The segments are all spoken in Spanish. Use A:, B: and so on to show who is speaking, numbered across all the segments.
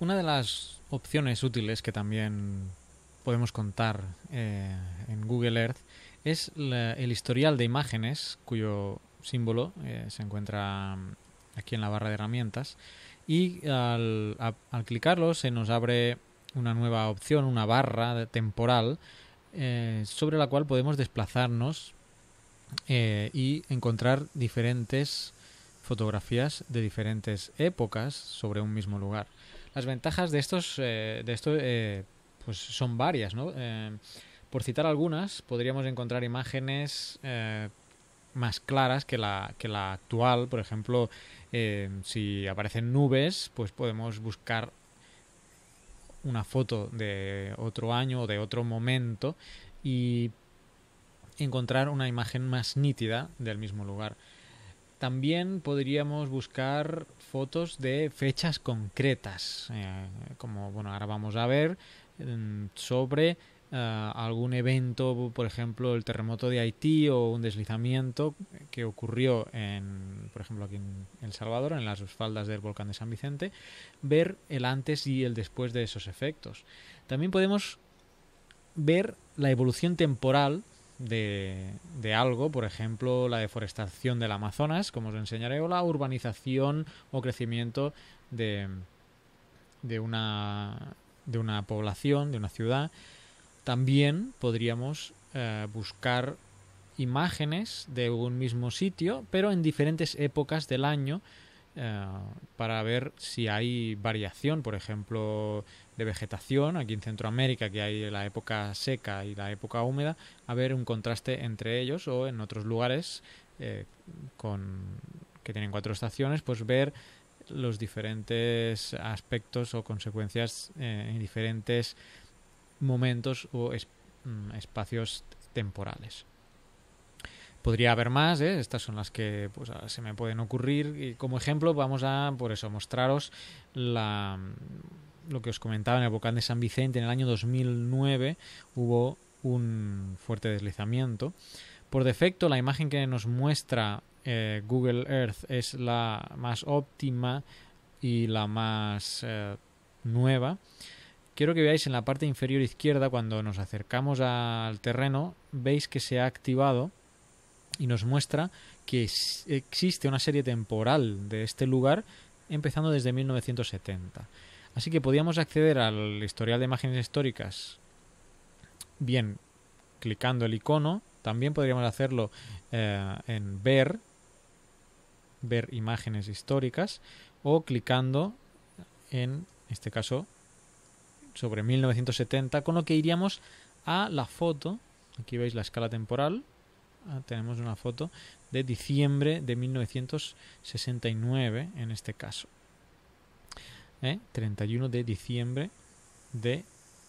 A: Una de las opciones útiles que también podemos contar eh, en Google Earth es el historial de imágenes cuyo símbolo eh, se encuentra mm, aquí en la barra de herramientas y al, clicarlo se nos abre una nueva opción, una barra temporal eh, sobre la cual podemos desplazarnos y encontrar diferentes fotografías de diferentes épocas sobre un mismo lugar. Las ventajas de estos, eh, de esto, eh, pues son varias, ¿no? Eh, por citar algunas, podríamos encontrar imágenes más claras que la, que la actual. Por ejemplo, si aparecen nubes, pues podemos buscar una foto de otro año o de otro momento y encontrar una imagen más nítida del mismo lugar. También podríamos buscar fotos de fechas concretas, eh, como bueno, ahora vamos a ver, mm, sobre eh, algún evento, por ejemplo, el terremoto de Haití o un deslizamiento que ocurrió, en, por ejemplo, aquí en El Salvador, en las faldas del volcán de San Vicente, ver el antes y el después de esos efectos. También podemos ver la evolución temporal de, de, algo, por ejemplo, la deforestación del Amazonas, como os enseñaré, o la urbanización o crecimiento de, de, una, de una población, de una ciudad. También podríamos eh, buscar imágenes de un mismo sitio, pero en diferentes épocas del año, eh, para ver si hay variación, por ejemplo, de vegetación, aquí en Centroamérica, que hay la época seca y la época húmeda, a ver un contraste entre ellos o en otros lugares eh, con, que tienen cuatro estaciones, pues ver los diferentes aspectos o consecuencias eh, en diferentes momentos o mm, espacios temporales. Podría haber más, ¿eh? estas son las que pues, se me pueden ocurrir. Y como ejemplo, vamos a, por eso, mostraros la, lo que os comentaba, en el volcán de San Vicente en el año 2009 hubo un fuerte deslizamiento. Por defecto, la imagen que nos muestra eh, Google Earth es la más óptima y la más eh, nueva. Quiero que veáis en la parte inferior izquierda, cuando nos acercamos al terreno, veis que se ha activado y nos muestra que existe una serie temporal de este lugar empezando desde 1970. Así que podíamos acceder al historial de imágenes históricas bien clicando el icono. También podríamos hacerlo eh, en ver, ver imágenes históricas, o clicando en este caso sobre 1970, con lo que iríamos a la foto. Aquí veis la escala temporal. Ah, tenemos una foto de diciembre de 1969 en este caso. 31 ¿Eh? de diciembre de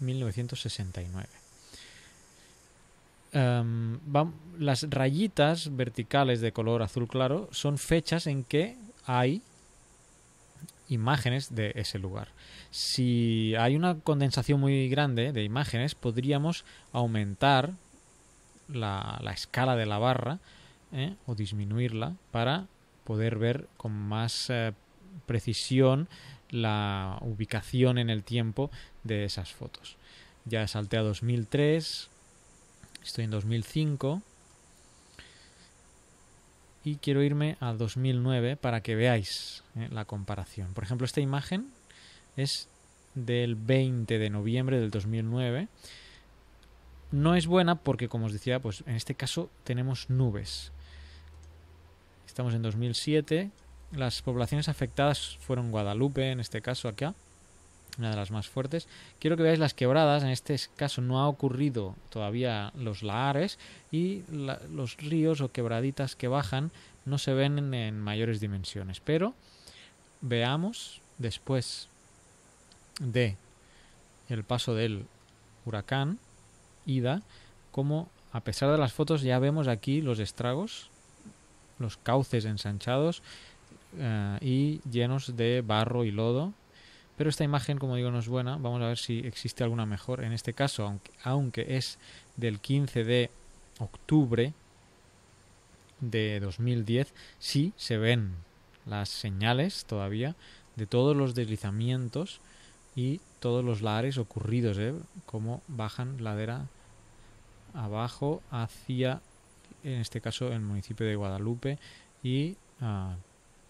A: 1969. Em, las rayitas verticales de color azul claro son fechas en que hay imágenes de ese lugar. Si hay una condensación muy grande de imágenes, podríamos aumentar la, escala de la barra ¿eh? o disminuirla para poder ver con más eh, precisión la ubicación en el tiempo de esas fotos. Ya salté a 2003, estoy en 2005 y quiero irme a 2009 para que veáis eh, la comparación. Por ejemplo, esta imagen es del 20 de noviembre del 2009. No es buena porque, como os decía, pues en este caso tenemos nubes. Estamos en 2007, las poblaciones afectadas fueron Guadalupe, en este caso acá, una de las más fuertes. Quiero que veáis las quebradas, en este caso no ha ocurrido todavía los lahares y los ríos o quebraditas que bajan no se ven en, mayores dimensiones, pero veamos después de el paso del huracán Ida, como a pesar de las fotos ya vemos aquí los estragos, los cauces ensanchados, eh, y llenos de barro y lodo. Pero esta imagen, como digo, no es buena. Vamos a ver si existe alguna mejor. En este caso, aunque, es del 15 de octubre de 2010, sí se ven las señales todavía de todos los deslizamientos y todos los lares ocurridos, ¿eh? como bajan ladera abajo hacia, en este caso, el municipio de Guadalupe y ah,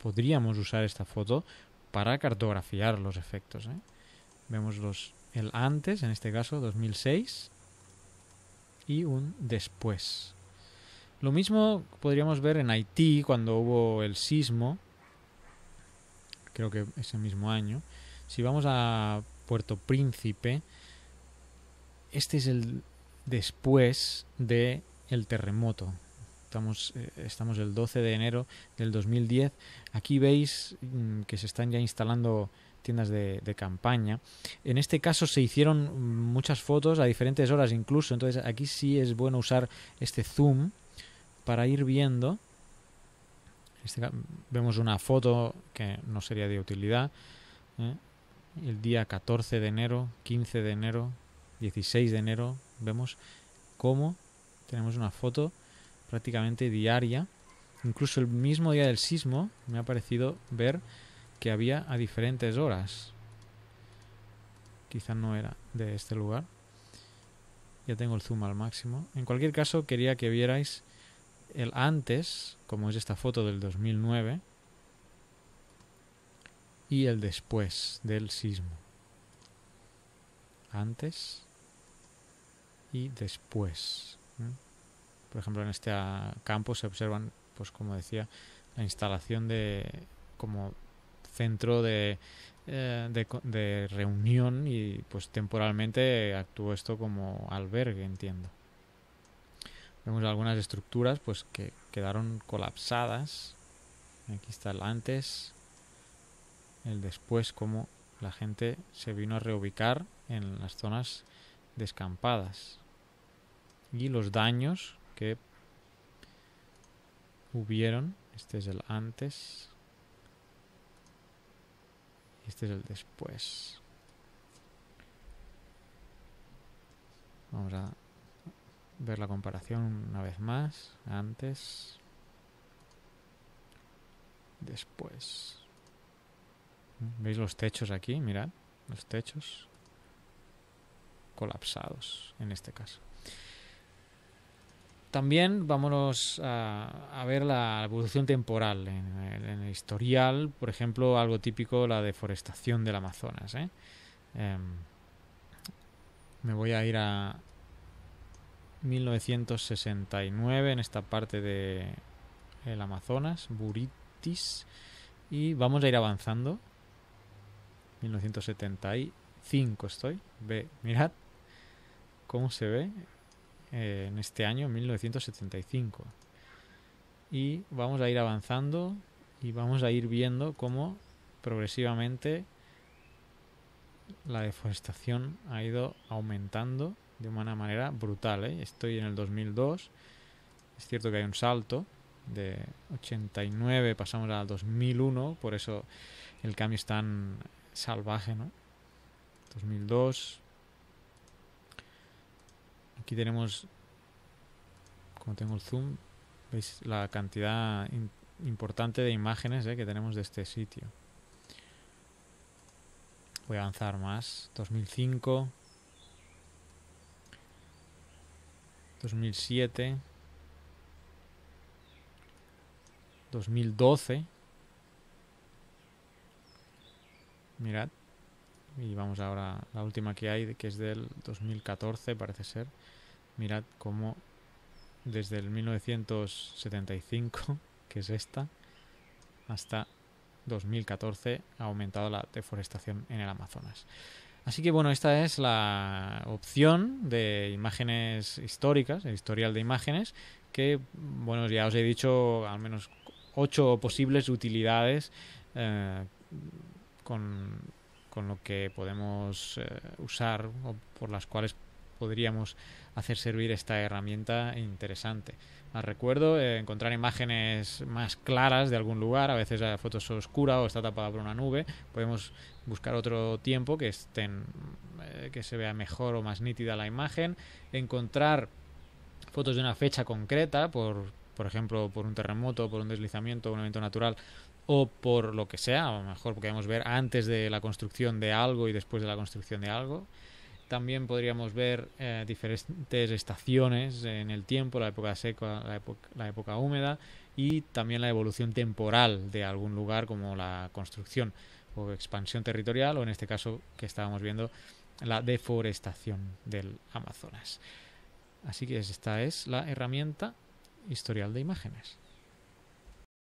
A: podríamos usar esta foto para cartografiar los efectos. ¿eh? Vemos los, el antes, en este caso 2006, y un después. Lo mismo podríamos ver en Haití cuando hubo el sismo, creo que ese mismo año. Si vamos a Puerto Príncipe, este es el después de el terremoto Estamos, eh, estamos el 12 de enero del 2010. Aquí veis mm, que se están ya instalando tiendas de, campaña. En este caso se hicieron mm, muchas fotos a diferentes horas incluso, entonces aquí sí es bueno usar este zoom para ir viendo. Este vemos una foto que no sería de utilidad. ¿eh? El día 14 de enero, 15 de enero, 16 de enero, vemos cómo tenemos una foto prácticamente diaria. Incluso el mismo día del sismo me ha parecido ver que había a diferentes horas. Quizá no era de este lugar. Ya tengo el zoom al máximo. En cualquier caso, quería que vierais el antes, como es esta foto del 2009, y el después del sismo. Antes y después. Por ejemplo, en este ah, campo se observan, pues como decía, la instalación de como centro de, eh, de, reunión y pues temporalmente actuó esto como albergue, entiendo. Vemos algunas estructuras pues que quedaron colapsadas. Aquí está el antes, el después, como la gente se vino a reubicar en las zonas descampadas y los daños que hubieron. Este es el antes. y Este es el después. Vamos a ver la comparación una vez más. Antes. Después. ¿Veis los techos aquí? Mirad. Los techos colapsados en este caso. También vámonos a, ver la evolución temporal en, el historial, por ejemplo, algo típico, la deforestación del Amazonas. ¿eh? Em, me voy a ir a 1969 en esta parte de el Amazonas, Buritis, y vamos a ir avanzando. 1975 estoy. Ve, mirad cómo se ve eh, en este año 1975. Y vamos a ir avanzando y vamos a ir viendo cómo progresivamente la deforestación ha ido aumentando de una manera brutal. ¿eh? Estoy en el 2002, es cierto que hay un salto, de 89 pasamos al 2001, por eso el cambio es tan salvaje, ¿no? 2002, Aquí tenemos, como tengo el zoom, veis la cantidad importante de imágenes eh, que tenemos de este sitio. Voy a avanzar más. 2005. 2007. 2012. Mirad y vamos ahora a la última que hay, que es del 2014, parece ser. Mirad cómo desde el 1975, que es esta, hasta 2014 ha aumentado la deforestación en el Amazonas. Así que bueno, esta es la opción de imágenes históricas, el historial de imágenes, que bueno, ya os he dicho al menos ocho posibles utilidades eh, con con lo que podemos eh, usar o por las cuales podríamos hacer servir esta herramienta interesante. Más ah, recuerdo, eh, encontrar imágenes más claras de algún lugar, a veces la foto es oscura o está tapada por una nube, podemos buscar otro tiempo que, estén, eh, que se vea mejor o más nítida la imagen, encontrar fotos de una fecha concreta, por, por ejemplo, por un terremoto, por un deslizamiento, un evento natural, o por lo que sea, a lo mejor podríamos ver antes de la construcción de algo y después de la construcción de algo. También podríamos ver eh, diferentes estaciones en el tiempo, la época seca, la época, la época húmeda y también la evolución temporal de algún lugar como la construcción o expansión territorial o en este caso que estábamos viendo la deforestación del Amazonas. Así que esta es la herramienta historial de imágenes.